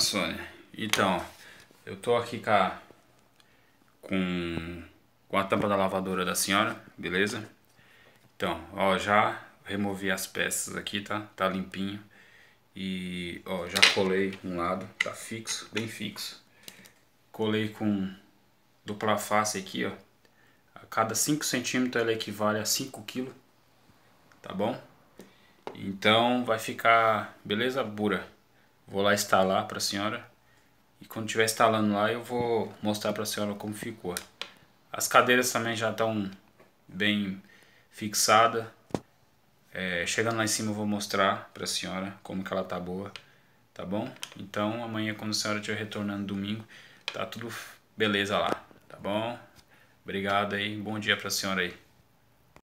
Sônia? Então, eu tô aqui com a, com, com a tampa da lavadora da senhora, beleza? Então, ó, já removi as peças aqui, tá? Tá limpinho. E, ó, já colei um lado, tá fixo, bem fixo. Colei com dupla face aqui, ó. A cada 5 centímetros ela equivale a 5 quilos, tá bom? Então vai ficar beleza bura. Vou lá instalar para a senhora. E quando estiver instalando lá, eu vou mostrar para a senhora como ficou. As cadeiras também já estão bem fixadas. É, chegando lá em cima eu vou mostrar para a senhora como que ela tá boa. Tá bom? Então amanhã quando a senhora estiver retornando domingo, tá tudo beleza lá. Tá bom? Obrigado aí. Bom dia para a senhora aí.